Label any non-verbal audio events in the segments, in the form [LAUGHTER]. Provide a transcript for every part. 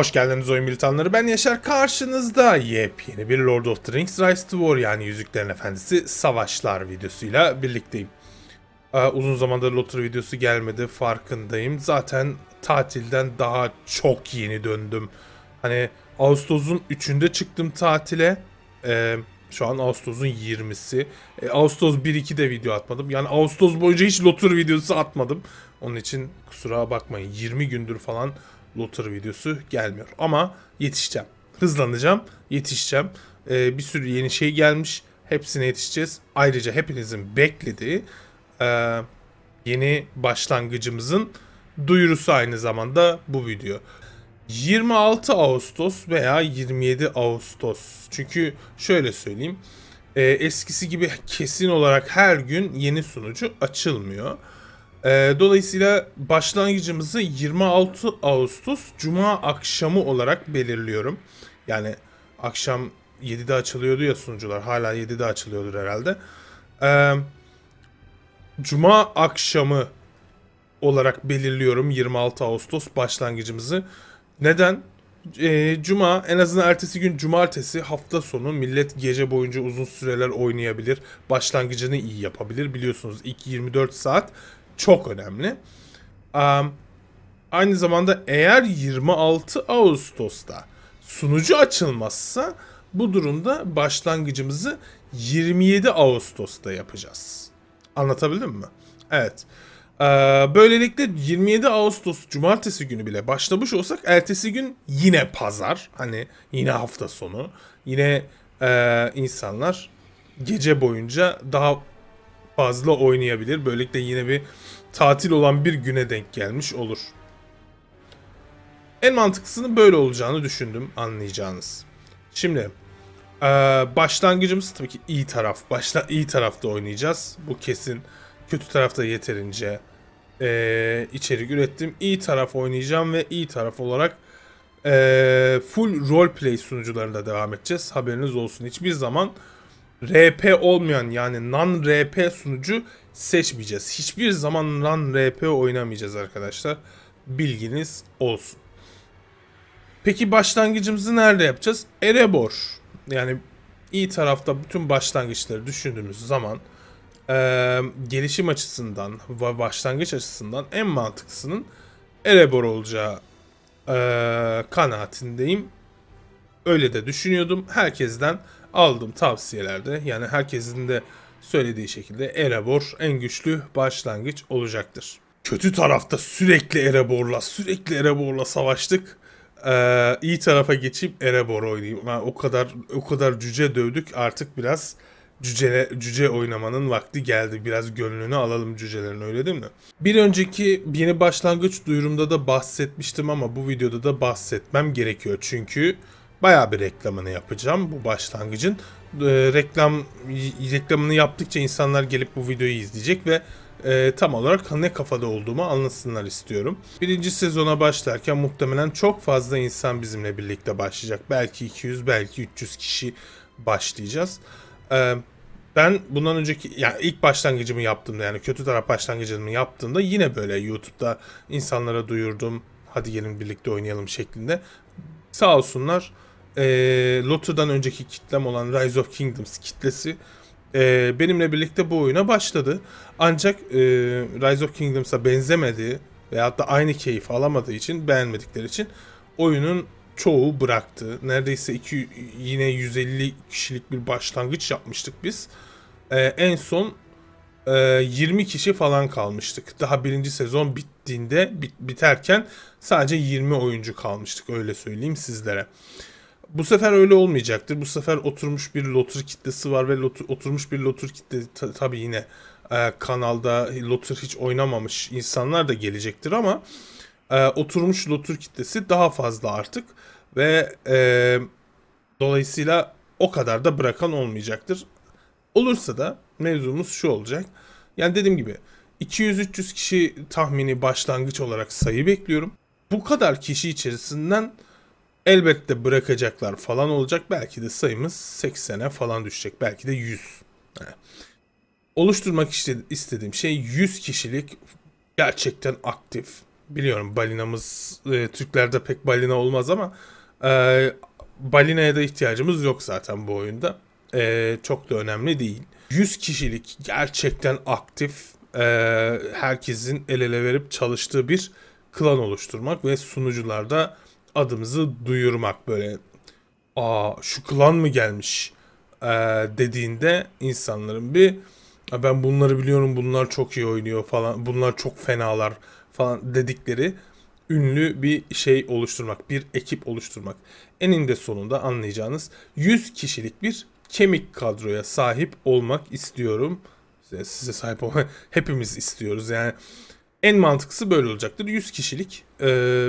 Hoş geldiniz oyun militanları. Ben Yaşar karşınızda yepyeni bir Lord of the Rings Rise to War yani Yüzüklerin Efendisi Savaşlar videosuyla birlikteyim. Ee, uzun zamandır Lotter videosu gelmedi farkındayım. Zaten tatilden daha çok yeni döndüm. Hani Ağustos'un 3'ünde çıktım tatile. Ee, şu an Ağustos'un 20'si. E, ee, Ağustos 1-2'de video atmadım. Yani Ağustos boyunca hiç Lotter videosu atmadım. Onun için kusura bakmayın 20 gündür falan looter videosu gelmiyor. Ama yetişeceğim. Hızlanacağım, yetişeceğim. Ee, bir sürü yeni şey gelmiş. Hepsine yetişeceğiz. Ayrıca hepinizin beklediği e, yeni başlangıcımızın duyurusu aynı zamanda bu video. 26 Ağustos veya 27 Ağustos. Çünkü şöyle söyleyeyim. E, eskisi gibi kesin olarak her gün yeni sunucu açılmıyor. E, dolayısıyla başlangıcımızı 26 Ağustos Cuma akşamı olarak belirliyorum. Yani akşam 7'de açılıyordu ya sunucular. Hala 7'de açılıyordur herhalde. E, Cuma akşamı olarak belirliyorum 26 Ağustos başlangıcımızı. Neden? E, Cuma en azından ertesi gün cumartesi hafta sonu millet gece boyunca uzun süreler oynayabilir. Başlangıcını iyi yapabilir. Biliyorsunuz ilk 24 saat çok önemli. Um, aynı zamanda eğer 26 Ağustos'ta sunucu açılmazsa bu durumda başlangıcımızı 27 Ağustos'ta yapacağız. Anlatabildim mi? Evet. Ee, böylelikle 27 Ağustos cumartesi günü bile başlamış olsak ertesi gün yine pazar. Hani yine hafta sonu. Yine e, insanlar gece boyunca daha fazla oynayabilir. Böylelikle yine bir tatil olan bir güne denk gelmiş olur. En mantıklısının böyle olacağını düşündüm anlayacağınız. Şimdi başlangıcımız tabii ki iyi taraf. Başla iyi tarafta oynayacağız. Bu kesin. Kötü tarafta yeterince içerik ürettim. İyi taraf oynayacağım ve iyi taraf olarak full roleplay sunucularında devam edeceğiz. Haberiniz olsun. Hiçbir zaman RP olmayan yani non RP sunucu seçmeyeceğiz. Hiçbir zaman non RP oynamayacağız arkadaşlar. Bilginiz olsun. Peki başlangıcımızı nerede yapacağız? Erebor. Yani iyi tarafta bütün başlangıçları düşündüğümüz zaman e, gelişim açısından ve başlangıç açısından en mantıklısının Erebor olacağı e, kanaatindeyim. Öyle de düşünüyordum. Herkesten aldım tavsiyelerde yani herkesin de söylediği şekilde Erebor en güçlü başlangıç olacaktır. Kötü tarafta sürekli Erebor'la sürekli Erebor'la savaştık. Ee, iyi tarafa geçip Erebor oynayayım. Yani o kadar o kadar cüce dövdük artık biraz cüce, cüce oynamanın vakti geldi. Biraz gönlünü alalım cücelerin öyle değil mi? Bir önceki yeni başlangıç duyurumda da bahsetmiştim ama bu videoda da bahsetmem gerekiyor. Çünkü Baya bir reklamını yapacağım bu başlangıcın. E, reklam reklamını yaptıkça insanlar gelip bu videoyu izleyecek ve e, tam olarak ne kafada olduğumu anlasınlar istiyorum. Birinci sezona başlarken muhtemelen çok fazla insan bizimle birlikte başlayacak. Belki 200 belki 300 kişi başlayacağız. E, ben bundan önceki yani ilk başlangıcımı yaptığımda yani kötü taraf başlangıcımı yaptığımda yine böyle YouTube'da insanlara duyurdum. Hadi gelin birlikte oynayalım şeklinde. Sağ olsunlar e, ee, Lotu'dan önceki kitlem olan Rise of Kingdoms kitlesi e, benimle birlikte bu oyuna başladı. Ancak e, Rise of Kingdoms'a benzemediği veyahut da aynı keyif alamadığı için beğenmedikleri için oyunun çoğu bıraktı. Neredeyse iki, yine 150 kişilik bir başlangıç yapmıştık biz. E, en son e, 20 kişi falan kalmıştık. Daha birinci sezon bittiğinde bit, biterken sadece 20 oyuncu kalmıştık öyle söyleyeyim sizlere bu sefer öyle olmayacaktır. Bu sefer oturmuş bir lotur kitlesi var ve lotur, oturmuş bir lotur kitle tabii yine e, kanalda lotur hiç oynamamış insanlar da gelecektir ama e, oturmuş lotur kitlesi daha fazla artık ve e, dolayısıyla o kadar da bırakan olmayacaktır. Olursa da mevzumuz şu olacak. Yani dediğim gibi 200-300 kişi tahmini başlangıç olarak sayı bekliyorum. Bu kadar kişi içerisinden Elbette bırakacaklar falan olacak. Belki de sayımız 80'e falan düşecek. Belki de 100. oluşturmak istediğim şey 100 kişilik gerçekten aktif. Biliyorum balinamız e, Türklerde pek balina olmaz ama e, balinaya da ihtiyacımız yok zaten bu oyunda. E, çok da önemli değil. 100 kişilik gerçekten aktif e, herkesin el ele verip çalıştığı bir klan oluşturmak ve sunucularda adımızı duyurmak böyle. Aa şu klan mı gelmiş ee, dediğinde insanların bir ben bunları biliyorum bunlar çok iyi oynuyor falan bunlar çok fenalar falan dedikleri ünlü bir şey oluşturmak, bir ekip oluşturmak. Eninde sonunda anlayacağınız 100 kişilik bir kemik kadroya sahip olmak istiyorum. Size, size sahip olmak [LAUGHS] hepimiz istiyoruz. Yani en mantıklısı böyle olacaktır. 100 kişilik e,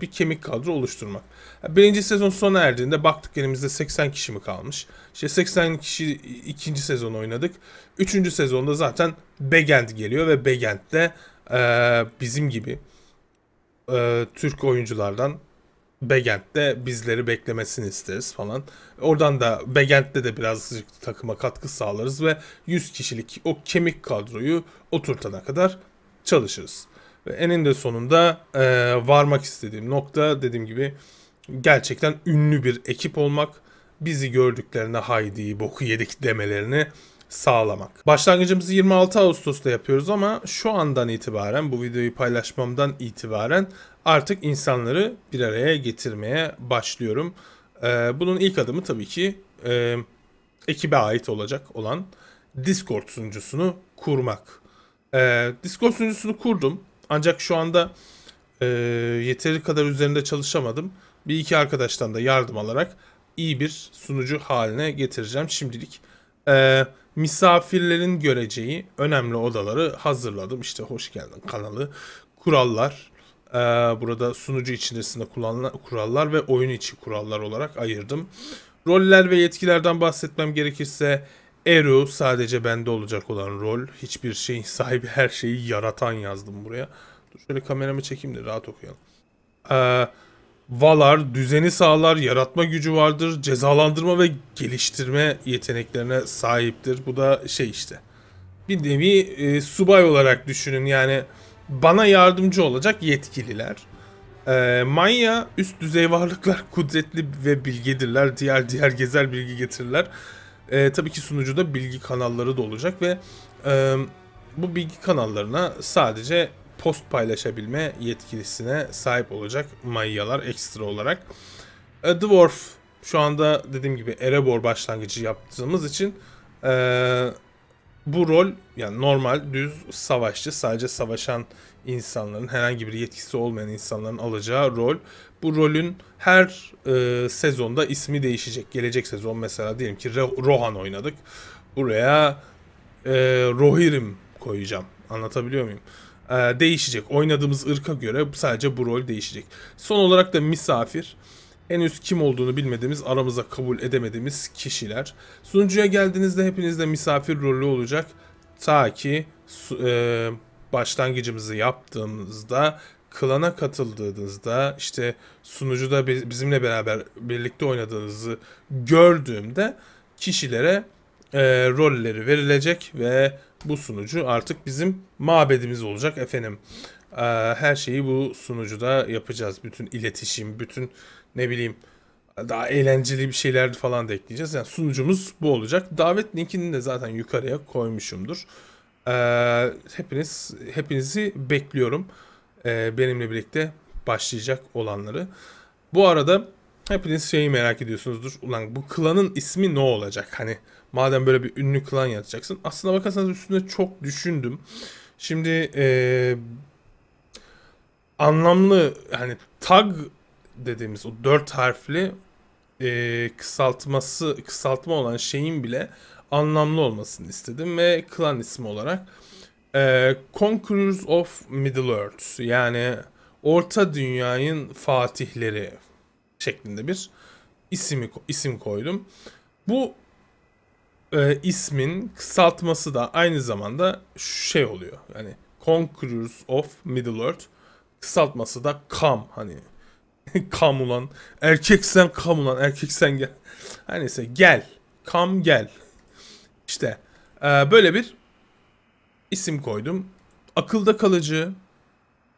bir kemik kadro oluşturmak. Birinci sezon sona erdiğinde baktık elimizde 80 kişi mi kalmış? İşte 80 kişi ikinci sezon oynadık. Üçüncü sezonda zaten Begend geliyor ve Begend'de e, bizim gibi e, Türk oyunculardan Begent'te bizleri beklemesini isteriz falan. Oradan da Begent'te de birazcık takıma katkı sağlarız ve 100 kişilik o kemik kadroyu oturtana kadar çalışırız. Ve eninde sonunda e, varmak istediğim nokta dediğim gibi gerçekten ünlü bir ekip olmak. Bizi gördüklerinde haydi boku yedik demelerini sağlamak. Başlangıcımızı 26 Ağustos'ta yapıyoruz ama şu andan itibaren bu videoyu paylaşmamdan itibaren artık insanları bir araya getirmeye başlıyorum. Ee, bunun ilk adımı tabii ki e, ekibe ait olacak olan Discord sunucusunu kurmak. Ee, Discord sunucusunu kurdum. Ancak şu anda e, yeteri kadar üzerinde çalışamadım. Bir iki arkadaştan da yardım alarak iyi bir sunucu haline getireceğim şimdilik. E, misafirlerin göreceği önemli odaları hazırladım. İşte hoş geldin kanalı, kurallar, e, burada sunucu içerisinde kullanılan kurallar ve oyun içi kurallar olarak ayırdım. Roller ve yetkilerden bahsetmem gerekirse Eru sadece bende olacak olan rol. Hiçbir şeyin sahibi her şeyi yaratan yazdım buraya. Dur şöyle kameramı çekeyim de rahat okuyalım. Ee, Valar düzeni sağlar, yaratma gücü vardır, cezalandırma ve geliştirme yeteneklerine sahiptir. Bu da şey işte. Bir nevi e, subay olarak düşünün yani bana yardımcı olacak yetkililer. E, ee, Manya üst düzey varlıklar kudretli ve bilgedirler. Diğer diğer gezer bilgi getirirler. E, tabii ki sunucuda bilgi kanalları da olacak ve e, bu bilgi kanallarına sadece post paylaşabilme yetkilisine sahip olacak mayalar ekstra olarak. E, Dwarf şu anda dediğim gibi Erebor başlangıcı yaptığımız için e, bu rol yani normal düz savaşçı sadece savaşan insanların herhangi bir yetkisi olmayan insanların alacağı rol. Bu rolün her e, sezonda ismi değişecek. Gelecek sezon mesela diyelim ki Rohan oynadık. Buraya e, Rohirrim koyacağım. Anlatabiliyor muyum? E, değişecek. Oynadığımız ırka göre sadece bu rol değişecek. Son olarak da misafir henüz kim olduğunu bilmediğimiz, aramıza kabul edemediğimiz kişiler. Sunucuya geldiğinizde hepinizde misafir rolü olacak. Ta ki e, başlangıcımızı yaptığımızda, klana katıldığınızda, işte sunucuda bizimle beraber birlikte oynadığınızı gördüğümde kişilere e, rolleri verilecek ve bu sunucu artık bizim mabedimiz olacak efendim. Ee, her şeyi bu sunucuda yapacağız. Bütün iletişim, bütün ne bileyim daha eğlenceli bir şeyler falan da ekleyeceğiz. Yani sunucumuz bu olacak. Davet linkini de zaten yukarıya koymuşumdur. Ee, hepiniz hepinizi bekliyorum. Ee, benimle birlikte başlayacak olanları. Bu arada hepiniz şeyi merak ediyorsunuzdur. Ulan bu klanın ismi ne olacak? Hani madem böyle bir ünlü klan yatacaksın. Aslına bakarsanız üstünde çok düşündüm. Şimdi eee anlamlı hani tag dediğimiz o dört harfli e, kısaltması kısaltma olan şeyin bile anlamlı olmasını istedim ve klan ismi olarak e, Conquerors of Middle Earth yani Orta Dünya'nın fatihleri şeklinde bir ismi isim koydum. Bu e, ismin kısaltması da aynı zamanda şu şey oluyor. Yani Conquerors of Middle Earth Kısaltması da kam hani. [LAUGHS] kam ulan. Erkeksen kam ulan. Erkeksen gel. Her neyse gel. Kam gel. işte e, böyle bir isim koydum. Akılda kalıcı,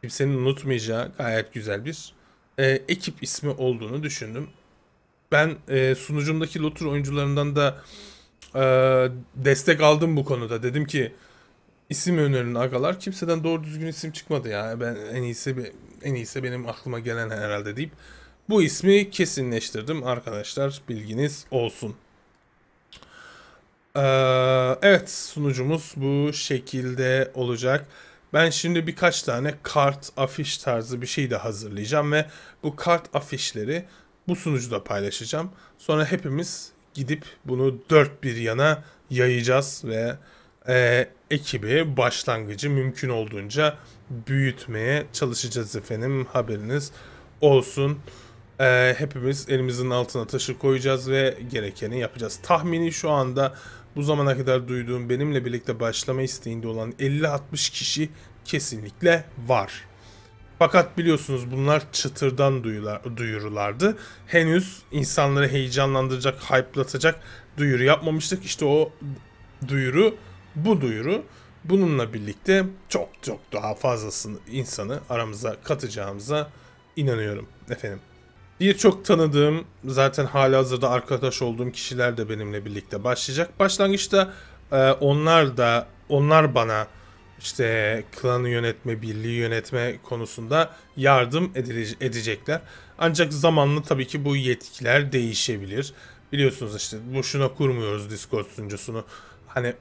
kimsenin unutmayacağı gayet güzel bir e, ekip ismi olduğunu düşündüm. Ben e, sunucumdaki Lotur oyuncularından da e, destek aldım bu konuda. Dedim ki isim önerin agalar. Kimseden doğru düzgün isim çıkmadı ya. Ben en iyisi en iyisi benim aklıma gelen herhalde deyip bu ismi kesinleştirdim arkadaşlar. Bilginiz olsun. Ee, evet sunucumuz bu şekilde olacak. Ben şimdi birkaç tane kart afiş tarzı bir şey de hazırlayacağım ve bu kart afişleri bu sunucuda paylaşacağım. Sonra hepimiz gidip bunu dört bir yana yayacağız ve e, ekibi, başlangıcı mümkün olduğunca büyütmeye çalışacağız efendim. Haberiniz olsun. E, hepimiz elimizin altına taşı koyacağız ve gerekeni yapacağız. Tahmini şu anda bu zamana kadar duyduğum benimle birlikte başlama isteğinde olan 50-60 kişi kesinlikle var. Fakat biliyorsunuz bunlar çıtırdan duyular, duyurulardı. Henüz insanları heyecanlandıracak, hype'latacak duyuru yapmamıştık. İşte o duyuru bu duyuru bununla birlikte çok çok daha fazlasını insanı aramıza katacağımıza inanıyorum efendim. Birçok tanıdığım zaten hala hazırda arkadaş olduğum kişiler de benimle birlikte başlayacak. Başlangıçta e, onlar da onlar bana işte klanı yönetme, birliği yönetme konusunda yardım edecekler. Ancak zamanla tabii ki bu yetkiler değişebilir. Biliyorsunuz işte boşuna kurmuyoruz Discord sunucusunu. Hani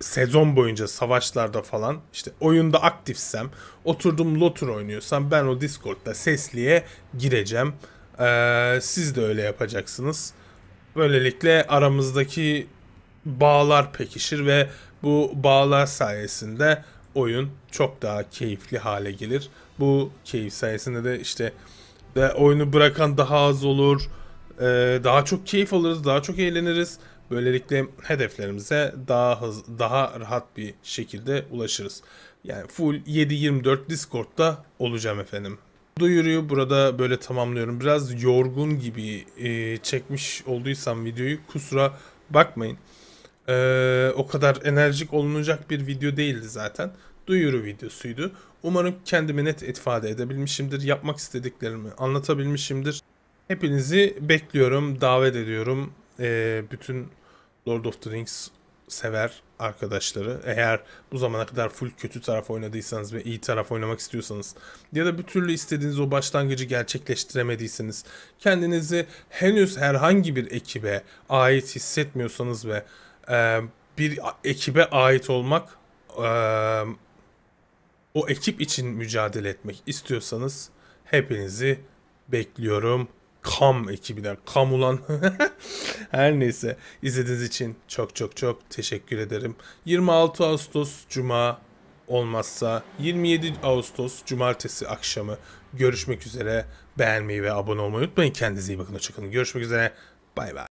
sezon boyunca savaşlarda falan işte oyunda aktifsem oturdum lotur oynuyorsam ben o Discord'da sesliye gireceğim. Ee, siz de öyle yapacaksınız. Böylelikle aramızdaki bağlar pekişir ve bu bağlar sayesinde oyun çok daha keyifli hale gelir. Bu keyif sayesinde de işte de oyunu bırakan daha az olur. Ee, daha çok keyif alırız, daha çok eğleniriz Böylelikle hedeflerimize daha hız, daha rahat bir şekilde ulaşırız. Yani full 7-24 Discord'da olacağım efendim. Duyuruyu burada böyle tamamlıyorum. Biraz yorgun gibi e, çekmiş olduysam videoyu kusura bakmayın. E, o kadar enerjik olunacak bir video değildi zaten. Duyuru videosuydu. Umarım kendimi net ifade edebilmişimdir. Yapmak istediklerimi anlatabilmişimdir. Hepinizi bekliyorum, davet ediyorum e, bütün Lord of the Rings sever arkadaşları. Eğer bu zamana kadar full kötü taraf oynadıysanız ve iyi taraf oynamak istiyorsanız ya da bir türlü istediğiniz o başlangıcı gerçekleştiremediyseniz, kendinizi henüz herhangi bir ekibe ait hissetmiyorsanız ve e, bir ekibe ait olmak, e, o ekip için mücadele etmek istiyorsanız hepinizi bekliyorum. Kam ekibinden. Kam ulan. [LAUGHS] Her neyse. izlediğiniz için çok çok çok teşekkür ederim. 26 Ağustos Cuma olmazsa 27 Ağustos Cumartesi akşamı görüşmek üzere. Beğenmeyi ve abone olmayı unutmayın. Kendinize iyi bakın. Hoşçakalın. Görüşmek üzere. Bay bay.